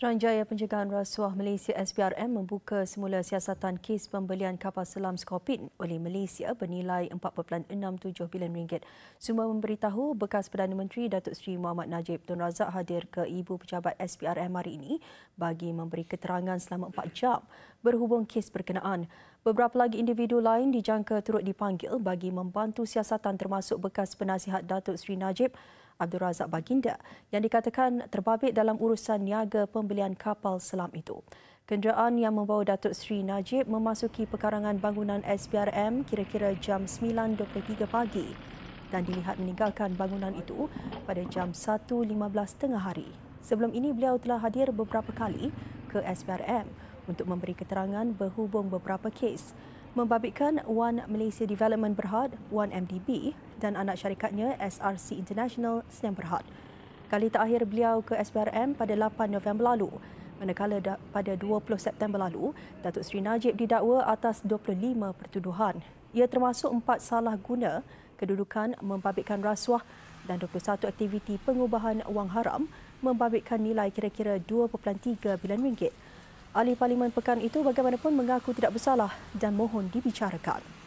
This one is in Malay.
Seranjaya Pencegahan Rasuah Malaysia SPRM membuka semula siasatan kes pembelian kapal selam Skopin oleh Malaysia bernilai 4.67 bilion ringgit. Semua memberitahu bekas Perdana Menteri Datuk Seri Muhammad Najib Tun Razak hadir ke ibu pejabat SPRM hari ini bagi memberi keterangan selama 4 jam berhubung kes berkenaan. Beberapa lagi individu lain dijangka turut dipanggil bagi membantu siasatan termasuk bekas penasihat Datuk Seri Najib Abdul Razak Baginda yang dikatakan terbabit dalam urusan niaga pembelian kapal selam itu. Kenderaan yang membawa Datuk Seri Najib memasuki pekarangan bangunan SPRM kira-kira jam 9.23 pagi dan dilihat meninggalkan bangunan itu pada jam 1.15 tengah hari. Sebelum ini beliau telah hadir beberapa kali ke SPRM untuk memberi keterangan berhubung beberapa kes membabitkan One Malaysia Development Berhad, One MDB dan anak syarikatnya SRC International Senyam Berhad. Kali terakhir beliau ke SPRM pada 8 November lalu. Manakala pada 20 September lalu, Datuk Seri Najib didakwa atas 25 pertuduhan. Ia termasuk empat salah guna kedudukan membabitkan rasuah dan 21 aktiviti pengubahan wang haram membabitkan nilai kira-kira 2.3 bilion ringgit. Ahli Parlimen Pekan itu bagaimanapun mengaku tidak bersalah dan mohon dibicarakan.